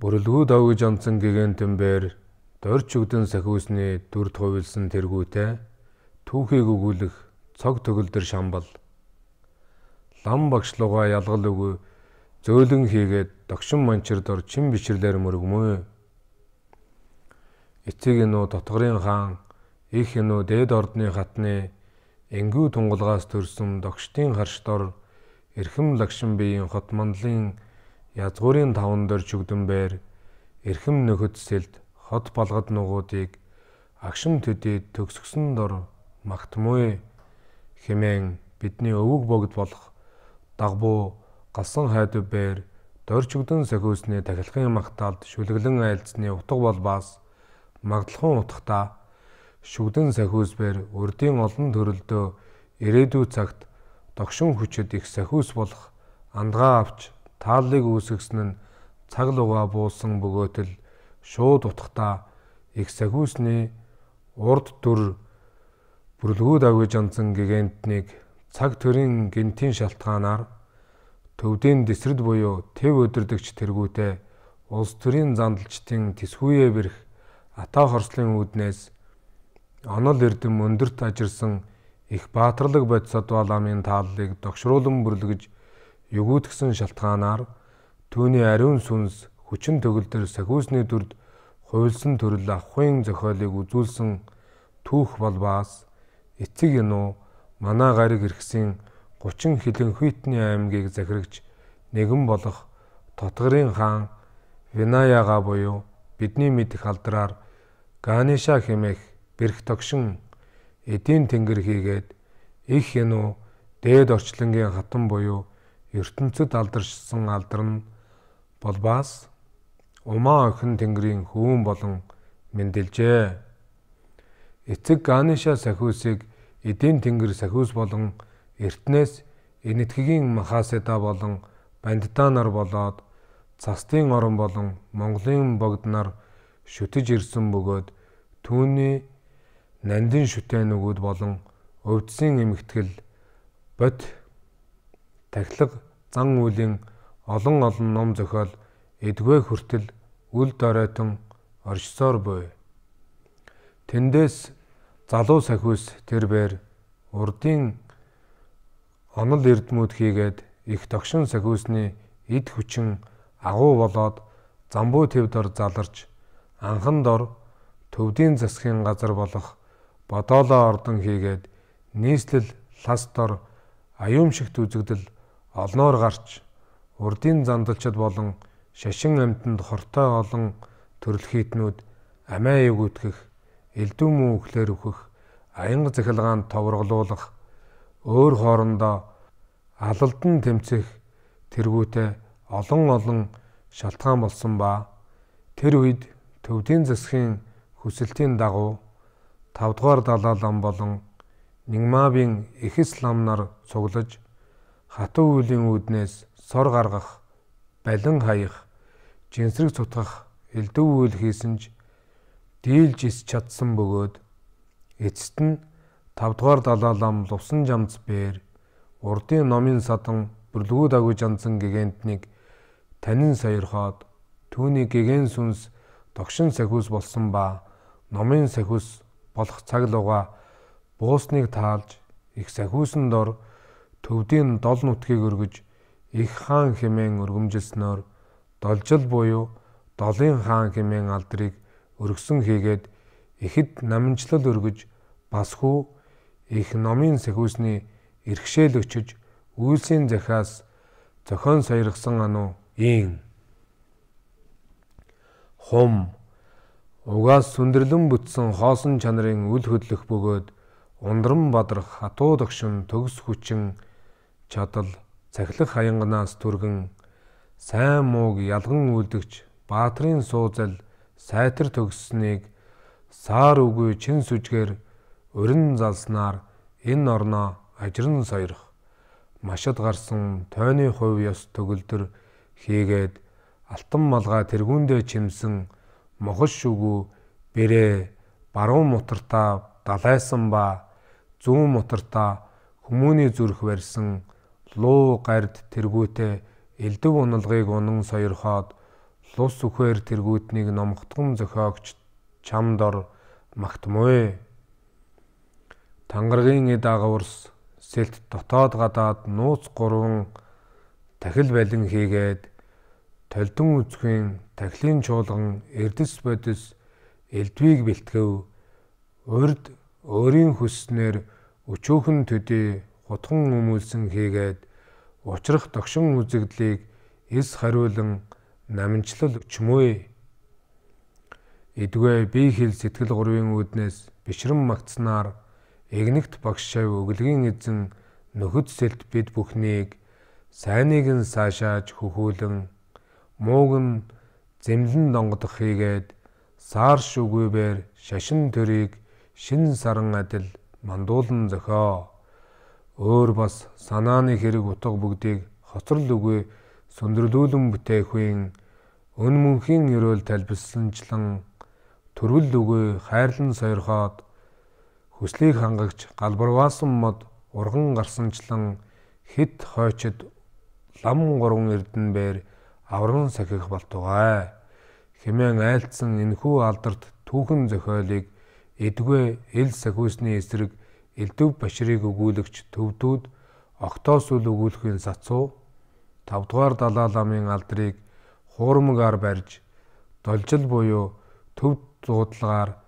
Бүрлгүү давгиж амцсан гэгэн тэмбэр дорч өгдөн сахиусны дүр туйлсан тэргүүтэй түүхийг өгүүлэх цог төгөлдөр шамбал лам багшлууга ялгал өгөө зөөлөн хийгээд догшин манчир дор чин бичрлэр мөргмөө эцэг гинөө дотгорын хаан их гинөө дээд ордны хатны энгүү тунгалгаас төрсөн догштын харш дор эрхэм лагшин биеийн хот мандлын язгуурын таван дээр чүгдэнбэр эрхэм нөхөдсөлд хот болгод нугуудыг агшим төдий төгсгсөн дор магтмүй хэмээн бидний өвөг богд болох дагбуу галсан хайдуу бэр дорчигдэн сахиусны тахилгын магтаалд шүлэглэн айлцны утга бол бас магдлахын утгата шүгдэн сахиус бэр урдийн олон төрөлдөө ирээдүй цагт догшин хүчит их сахиус болох андгаа авч тааллыг үүсгэсэн нь цаг луга буусан бөгөөтл шууд утгатай их сахиусны урд дүр бүрлгүүд авиж анцсан гэгэнтнийг цаг төрийн гинтийн шалтгаанаар төвдийн дэсрэл буюу төв өдөрдөгч тэргүүтэй улс төрийн зандалчдын тисхүүе бэрх ата хорслын үүднээс онол эрдэм өндөрт ажирсан их баатарлаг бодис одваламын тааллыг догшруулан бүрлгэж югүүдгсэн шалтгаанаар түүний ариун сүнс хүчин төгөлдөр сахиусны дүрд хуйлсан төрөл ахуйн зохиолыг үзүүлсэн түүх болбаас эцэг гинөө манай гариг иргэсийн 30 хилэн хүйтний аймгийг захирагч нэгэн болох Тотгарын хаан Винаяга буюу бидний мэдих алдраар Ганиша хэмээх бэрх тогшин эдийн тэнгэр хийгээд их гинөө дээд орчлонгийн хатан буюу ертөнцид алдаршсан алдарн бол бас Умаа охин тэнгэрийн хөвөн болон мэндэлжээ. Эцэг Ганиша сахиусыг эдийн тэнгэр сахиус болон эртнээс энэтхэгийн махаседа болон бандитанаар болоод цастын орон болон Монголын богднаар шүтэж ирсэн бөгөөд түүний нандин шүтэн өгөөд болон өвдсөн эмгтгэл бод тахилга зан үйлийн олон олон ном зохиол эдгвэ хүртэл үл доройтон оршсоор буй. Тэндээс залуу сахиус тэрбэр урдын онол эрдмүүд хийгээд их тогшин сахиусны эд хүчин агуу болоод замбуу төвдөр заларч анхан дор төвдийн засгийн газар болох бодоолоо ордон хийгээд нийслэл лас дор аюумшигт үзэгдэл олноор гарч урдын зандалчд болон шашин амьтанд хортой олон төрөл хийтнүүд амиа эгүүтгэх, элдв мүү өглөр өгөх, аянга захилгаанд товрголуулах, өөр хоорондоо алалдан тэмцэх тэргүүтэй олон олон шалтгаан болсон ба тэр үед төвдийн засгийн хүсэлтийн дагуу 5 дугаар далаалан болон Нигмабын Ихэс ламнаар цуглаж хатуу үлийн үүднээс сор гаргах, балин хаях, жинсрэг цутгах элдв үйл хийсэн ч дийлж ис чадсан бөгөөд эцэст нь 5 дугаар далаалам лувсан жамц бээр урдын номын садан бүрлгүү дагуу жанцан гэгэнтнийг танин сойрхоод түүний гэгэн сүнс тогшин сахиус болсон ба номын сахиус болох цаг луга буусныг таалж их сахиусан дор төвдийн 7 нутгийг өргөж их хаан хэмээн өргөмжилснөөр должил буюу долын хаан хэмээн алдрыг өргсөн хийгээд ихэд намжлал өргөж бас хүү их номын сэхүүсний иргэшээл өчөж үйлсийн захаас зохион сойргсан ану ийн хум угаас сүндэрлэн бүтсэн хоосон чанарын үл хөдлөх бөгөөд ундран бадрах хатуу тогшин төгс хүчин чадал цахилах хаянганаас түргэн сайн мууг ялган үлдэгч баатрын суузал сайтар төгсснийг саар үгүй чин сүжгээр өрн залснаар энэ орноо ажирн сойрох машид гарсан тойны хувь ёс төгөлдөр хийгээд алтан малгай тэргүүндээ чимсэн мохош шүгүү бэрэ баруун мутартаа далайсан ба зүүн мутартаа хүмүүний зүрх барьсан луу гард тэргүүтэ элдв уналгыг унан сойрхоод лус үхээр тэргүүднийг номхотгон зохиогч чамдор магтмуй тангаргийн эд агаврс сэлт дотоод гадаад нууц гурван тахил балин хийгээд толдон үзхийн тахилын чуулган эрдэс бодис элдвийг бэлтгэв урд өөрийн хүснээр өчөөхөн төдий утган өмүүлсэн хийгээд учрах тогшин үзэгдлийг эс хариулан намжлал өчмөө. Эдгээр бие хэл сэтгэл гурвын үүднээс бишрэн магтснаар эгнэгт багш шав өглөгийн эзэн нөхөд сэлт бид бүхнийг сайныг нь цаашааж хөхүүлэн мууг нь зэмлэн донгодох хийгээд саар шүгүүбээр шашин төрийг шин саран адил мандуулан зохио өөр бас санааны хэрэг утга бүгдийг хоцрол үгүй сөндөрлүүлэн бүтээхийн өн мөнхийн өрөөл талбисанчлан төрөл үгүй хайрлан сойрхоод хүслийг хангагч галбаргаасан мод урган гарсанчлан хит хойчд лам гурван эрдэн бээр авран сахих болтугай хэмээн айлцсан энхүү алдарт түүхэн зохиолыг эдгвэ эл сахиусны эсрэг элдв баширыг өгүүлэгч төвдүүд октоос үл өгүүлэхийн сацуу 5 дугаар далаа ламын алдрыг хуурмгаар барьж должил буюу төв дуудлагаар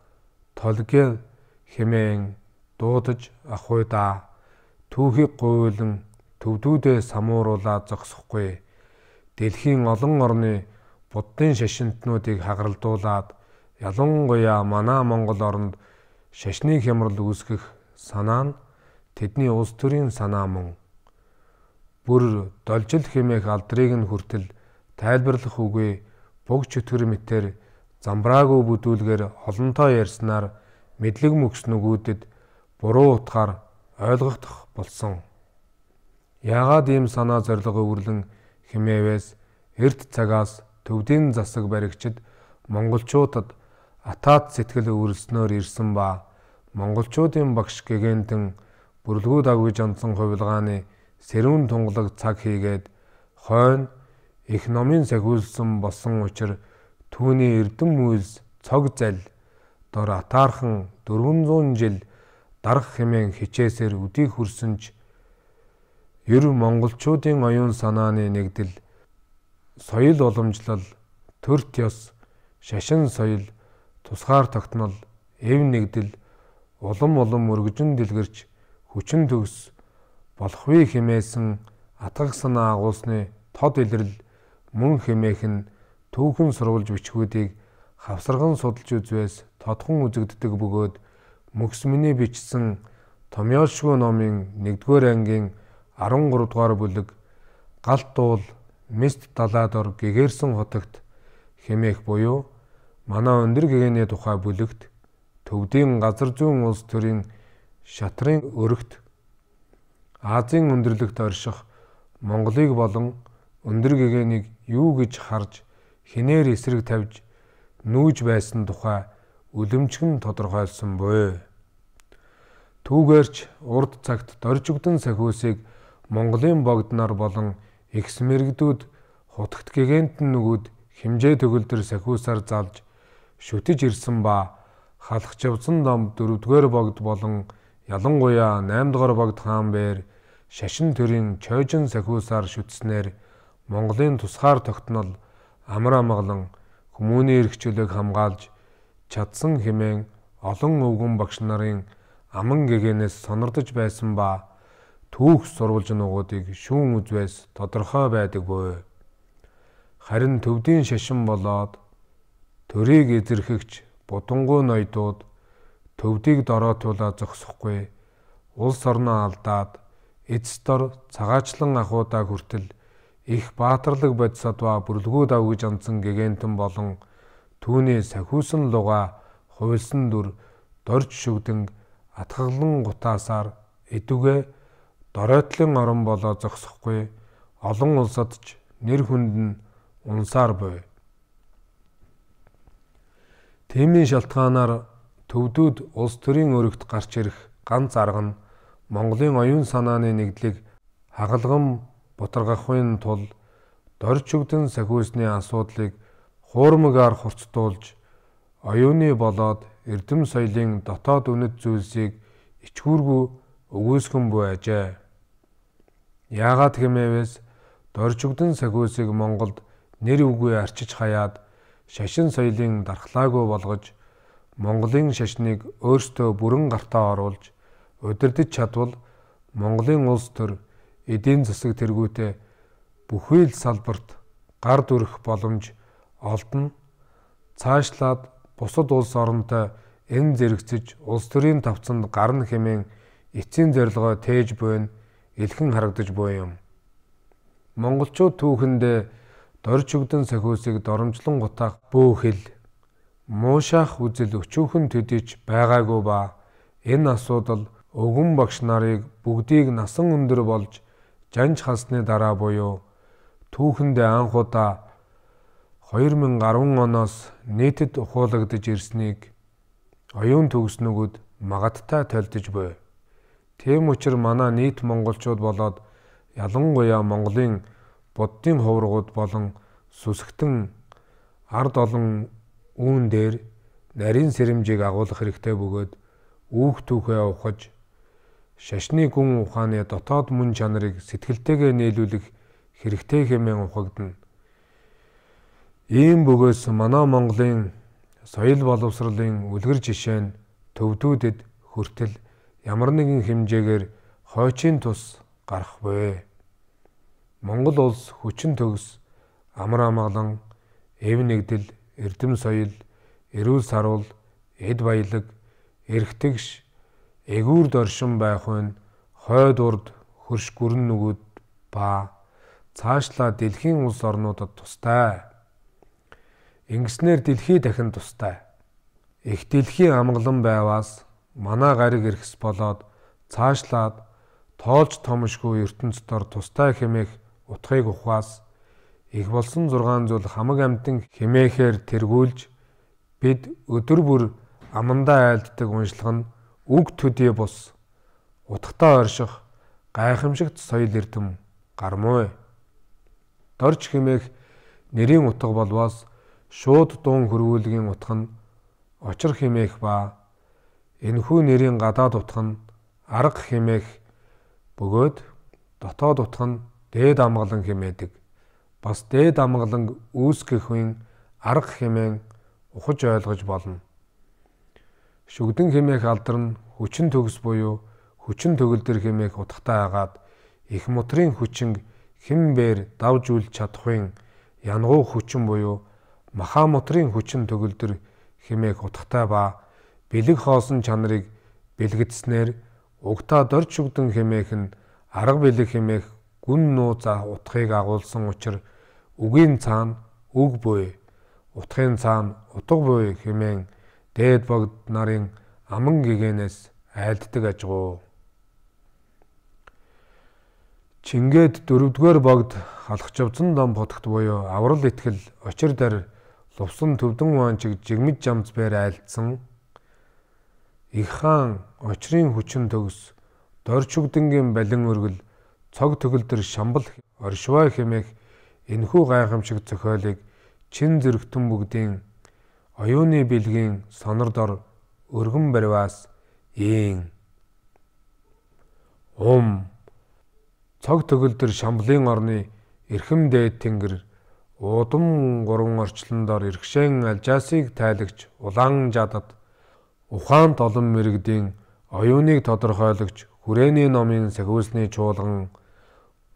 толгийн хэмээн дуудаж ахуйда түүхийг гуйлан төвдүүдээ самууруулаад зогсохгүй дэлхийн олон орны буддын шашинтнуудыг хагаралдуулаад ялангуяа манай Монгол орнд шашны хямрал үүсгэх санаа нь тэдний улс төрийн санаа мөн бүр должил хэмээх алдрыг нь хүртэл тайлбарлах үгүй буг чөтгөр мэтэр замбраагүй бүдүүлгээр олонтоо ярьснаар мэдлэг мөкснөгүүдэд буруу утгаар ойлгохдох болсон. Яагаад ийм санаа зориг өвөрлөн хэмээвээс эрт цагаас төвдийн засаг баригчид монголчуудад атаат сэтгэл өвөрлснөөр ирсэн ба монголчуудын багш гэгэнтэн бүрлгүүд агуй жансан хувилгааны сэрүүн тунгалаг цаг хийгээд хойно их номын сахиулсан болсон учраас түүний эрдэм үйлс цог зал дор атаархан 400 жил дарах хэмээн хичээсээр үдийг хүрсэн ч ер монголчуудын оюун санааны нэгдэл соёл уламжлал төрт ёс шашин соёл тусгаар тогтнол эв нэгдэл улам улам өргөжин дэлгэрч хүчин төгс болохгүй хэмээсэн атгах санаа агуулсны тод илрэл мөн хэмээх нь түүхэн сурвалж бичгүүдийг хавсарган судалж үзвээс тодхон үзэгддэг бөгөөд мөксмөний бичсэн томьёошгүй номын 1-р ангийн 13-р бүлэг галт дуул мист далаад ор гэгэрсэн хотогт хэмээх буюу манай өндөр гэгэний тухай бүлэгт төвдийн газар зүйн улс төрийн шатрын өргөт Азийн өндөрлөгт орших Монголыг болон өндөр гэгэнийг юу гэж харж хинээр эсрэг тавьж нүүж байсан тухай үлэмжгэн тодорхойлсон буй. Түүгээрч урд цагт доржигдсон сахиусыг Монголын богднаар болон экс мэрэгдүүд хутагт гэгэнт нөгөөд химжээ төгөлдөр сахиусаар залж шүтэж ирсэн ба халах Жавзан ном 4-р богд болон ялангуяа 8-р богд хаанбээр шашин төрийн чойжин сахиусаар шүтснээр Монголын тусгаар тогтнол амраа маглан хүмүүний эрх чөлөөг хамгаалж чадсан хэмээн олон өвгөн багш нарын аман гэгэнээс сонирдож байсан ба түүх сурвалж нугуудыг шүүн үзвээс тодорхой байдаг бөө. Харин төвдийн шашин болоод төрийг эзэрхэгч Будангуй ноёдууд төвдийг дороотуулаа зогсохгүй улс орноо алдаад эцэс дор цагаачлан ахуудаа хүртэл их баатарлаг бодисод ба бүрлгүүд авгиж амцсан гэгэнтэн болон түүний сахиусан луга хуйлсан дүр дорж шүгдэн атгаглан гутаасаар идүгэ доройтлын орон болоо зогсохгүй олон улсад ч нэр хүнд нь унсаар буй Тэмийн шалтгаанаар төвдүүд улс төрийн өрөгт гарч ирэх ганц арга нь Монголын оюун санааны нэгдлийг хагалган бутаргахын тулд дорж өгдөн сахиусны асуудлыг хуурмагаар хурцтуулж оюуны болоод эрдэм соёлын дотоод үнэт зүйлсийг ичгүүргүй өгөөсгөн буй ажээ. Яагаад хэмээвээс дорж өгдөн сахиусыг Монголд нэр үгүй арчиж хаяад шашин соёлын дархлаагүй болгож Монголын шашныг өөртөө бүрэн гартаа оруулж удирдах чадвал Монголын улс төр эдийн засаг тэргүүтээ бүхий л салбарт гар дүрэх боломж олдно. Цаашлаад бусад улс оронтой энэ зэрэгцэж улс төрийн тавцанд гарна хэмээн эцсийн зорилгоо тээж буйн, илхэн харагдаж буй юм. Монголчууд түүхэндээ дорж өгдөн сахиусыг доромжлон гутаах бөөхөл муушаах үзэл өчүүхэн төдийч байгаагүй ба энэ асуудал өвгөн багш нарыг бүгдийг насан өндөр болж жанж хасны дараа буюу түүхэндээ анхудаа 2010 оноос нийтэд ухуулагдж ирснийг оюун төгснөгүүд магадтай тольдож буй. Тийм учраас манай нийт монголчууд болоод ялангуяа Монголын буддын хуврагууд болон сүсгтэн ард олон үүн дээр нарийн сэрэмжийг агуулах хэрэгтэй бөгөөд үүх түүхээ ухаж шашны гүн ухааны дотоод мөн чанарыг сэтгэлтэйгээр нийлүүлэх хэрэгтэй хэмээн ухагдана. Ийм бөгөөс манай Монголын соёл боловсролын үлгэр жишээ нь төвдүүдэд хүртэл ямар нэгэн хэмжээгээр хойчийн тус гарах вэ? Монгол улс хүчин төгс амар амгалан эв нэгдэл эрдэм соёл эрүүл саруул эд баялаг эргэтгэж эгүүрд оршин байх үн хойд урд хөрш гүрэн нүгүүд ба цаашлаа дэлхийн улс орнуудад тустай. Ингэснээр дэлхий дахин тустай. Их дэлхийн амгалан байваас манай гариг эрхс болоод цаашлаад тоолж томшгүй ертөнцийн дотор тустай хэмээх утгыг ухаас их болсон 6 зүйл хамаг амьтан химээхээр тэргүүлж бид өдөр бүр амандаа айлддаг уншлах нь үг төдий бус утгатай орших гайхамшигт соёл эрдэм гармуу. Дорж химээх нэрийн утга болвоос шууд дуун хөрвүүлгийн утга нь очир химээх ба энхүү нэрийн гадаад утга нь арга химээх бөгөөд дотоод утга нь дээд амгалан хэмээдэг. Бас дээд амгалан үүсгэхийн арга хэмээн ухаж ойлгож болно. Шүгдэн хэмээх алдар нь хүчин төгс буюу хүчин төгөлдөр хэмээх утгатай хагаад их мутрын хүчин хэмбээр давж үл чадахын янгуу хүчин буюу маха мутрын хүчин төгөлдөр хэмээх утгатай ба бэлэг хоосон чанарыг бэлгэдснээр угтаа дорч шүгдэн хэмээх нь арга бэлэг хэмээх гүн нууца утхыг агуулсан учраа үгийн цаана үг буй утхын цаана утга буй хэмээн дээд богд нарын аман гэгэнээс айлддаг ажгуу. Чингээд дөрөвдүгээр богд халах жавцан дом бодогт буюу аврал итгэл очир дар лувсан төвдөн уанчиг жигмид жамц бээр айлдсан их хаан очрын хүчин төгс дорч үгдэнгийн балин өргөл цог төгөлдөр шамбал оршвой хэмээх энхүү гайхамшиг зохиолыг чин зэрэгтэн бүгдийн оюуны бэлгийн сонор дор өргөн бариваас ийн ум цог төгөлдөр шамблын орны эрхэм дээд тэнгэр удам гурван орчлондор иргэшэн алжаасыг тайлагч улаан жадад ухаант олон мэрэгдийн оюуныг тодорхойлогч хүрээний номын сахиусны чуулган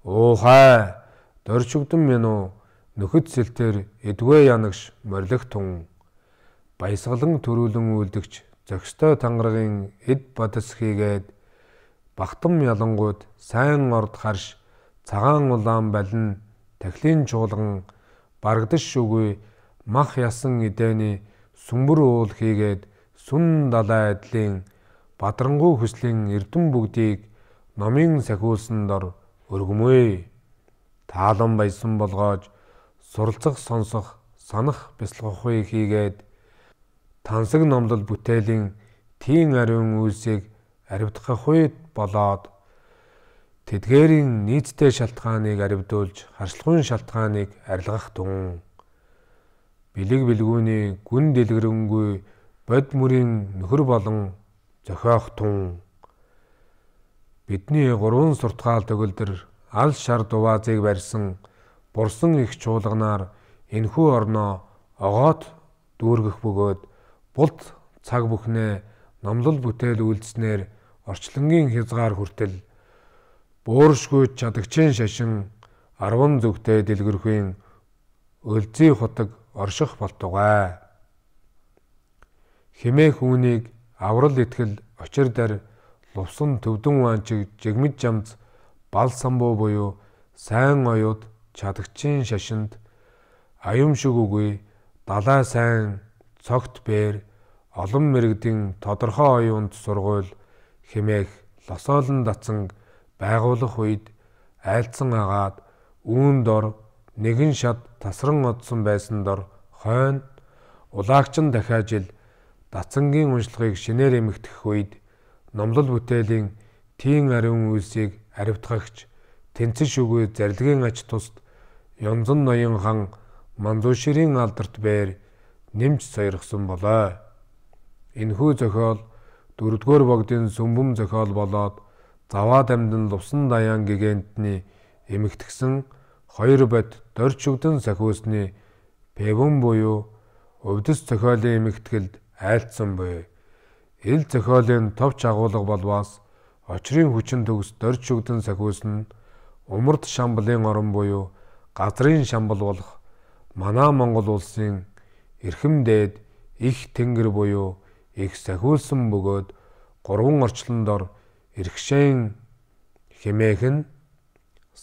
Оо хай дорчигдэн минь үү нөхөд сэлтэр эдгүй янагш морилх тун баясгалан төрүүлэн үлдэгч зохистой тангаргийн эд бадас хийгээд багтам ялангууд сайн орд харш цагаан улаан балин тахлын чуулган барагдаж шүгүй мах ясан эдэний сүмбэр уул хийгээд сүн далай адлийн бадрангуй хүслийн эрдэм бүгдийг номын сахиулсан дор өргөмэй. Таалан баясан болгоож суралцах, сонсох, санах бяцлахуй хийгээд тансаг номлол бүтээлийн тийм ариун үйлсийг аривдахуй болоод тэдгээрийн нийцтэй шалтгааныг аривдуулж харшлахуйн шалтгааныг арилгах тун бэлэг бэлгүүний гүн дэлгэрэнгүй бод мөрийн нөхөр болон зохиох тун Бидний гурван суртгаал төгөлдөр ал шар дуваазыг барьсан бурсан их чуулганаар энхүү орноо огоот дүүргэх бөгөөд булт цаг бүхнээ номлол бүтээл үйлдснээр орчлонгийн хязгаар хүртэл бууршгүй чадагчийн шашин 10 зүгтээ дэлгэрхийн өлзий хутаг орших болтугай. Химээх үүнийг аврал итгэл очир дээр Лувсан төвдөн ванчиг жигмид жамц бал самбуу буюу сайн оюуд чадагчийн шашинд аюм шиг үгүй далай сайн цогт бэр олон мэрэгдийн тодорхой оюунд сургууль хэмээх лосоолн дацанг байгуулах үед айлцсан агаад үүн дор нэгэн шат тасран одсон байсан дор хойно улаагч нь дахиад жил дацангийн уншлагыг шинээр эмэгдэх үед номлол бүтээлийн тийм ариун үйлсийг аривтгагч тэнцэн шүгөө зарилгын ач тусд Янзан ноён хан Манзуширийн алдарт байр нэмж сойргсон болоо. Энэхүү зохиол дөрөвдүгээр богдын сүмбэм зохиол болоод Заваад амдан Лувсан даяан гигантны эмэгтгсэн хоёр бод дорчигдэн сахиусны Певэн буюу Увдэс зохиолын эмэгтгэл айлцсан буй ил зохиолын товч агуулга болвоос очрын хүчин төгс дорж өгдөн сахиус нь умард шамблын орон буюу газрын шамбал болох манай Монгол улсын эрхэм дээд их тэнгэр буюу их сахиулсан бөгөөд гурван орчлондор эрхшээн хэмээх нь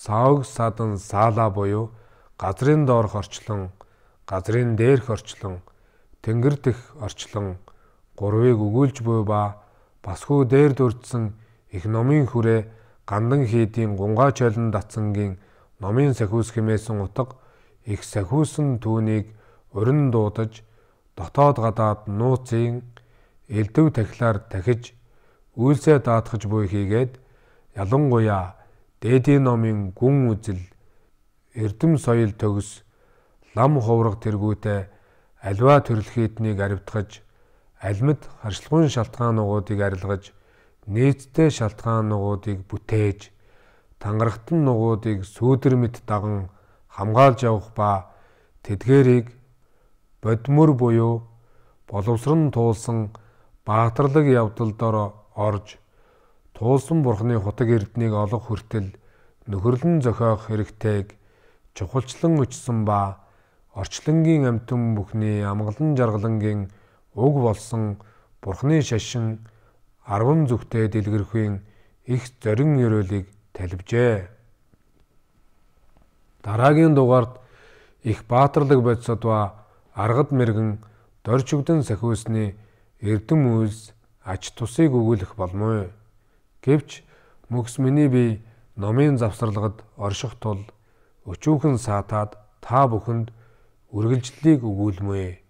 саог садан саала буюу газрын доорх орчлон газрын дээрх орчлон тэнгэр дэх орчлон гурвыг өгүүлж буй ба басгүй дээр дурдсан их номын хүрээ гандан хийдийн гунгаа чолон дацангийн номын сахиус хэмээсэн утга их сахиусан түүнийг урин дуудаж дотоод гадаад нууцын элдв тахилаар тахиж үйлсээ даатгаж буй хийгээд ялангуяа дээдийн номын гүн үзэл эрдэм соёл төгс лам хувраг тэргүүтэй альва төрөл хийднийг аривтгаж алимд харшилгын шалтгаануудыг арилгаж нээцтэй шалтгаануудыг бүтээж тангарагтан нугуудыг сүүдэр мэд даган хамгаалж явах ба тэдгэрийг бодмөр буюу боловсрон туулсан баатарлаг явдалдор орж туулсан бурхны хутаг эрднийг олох хүртэл нөхөрлөн зохиох хэрэгтэйг чухалчлан өчсөн ба орчлонгийн амтэн бүхний амгалан жаргалангийн уг болсон Бурхны шашин 10 зүгтээ дэлгэрхийн их зорин ёроолыг талбжээ. Дараагийн дугаард их баатарлаг бодисод ба аргад мэрэгэн доржигдэн сахиусны эрдэм үйлс ач тусыг өгүүлэх болмой. Гэвч мөхс миний би номын завсарлагад орших тул өчүүхэн саатаад та бүхэнд үргэлжлэлийг өгүүлмэй.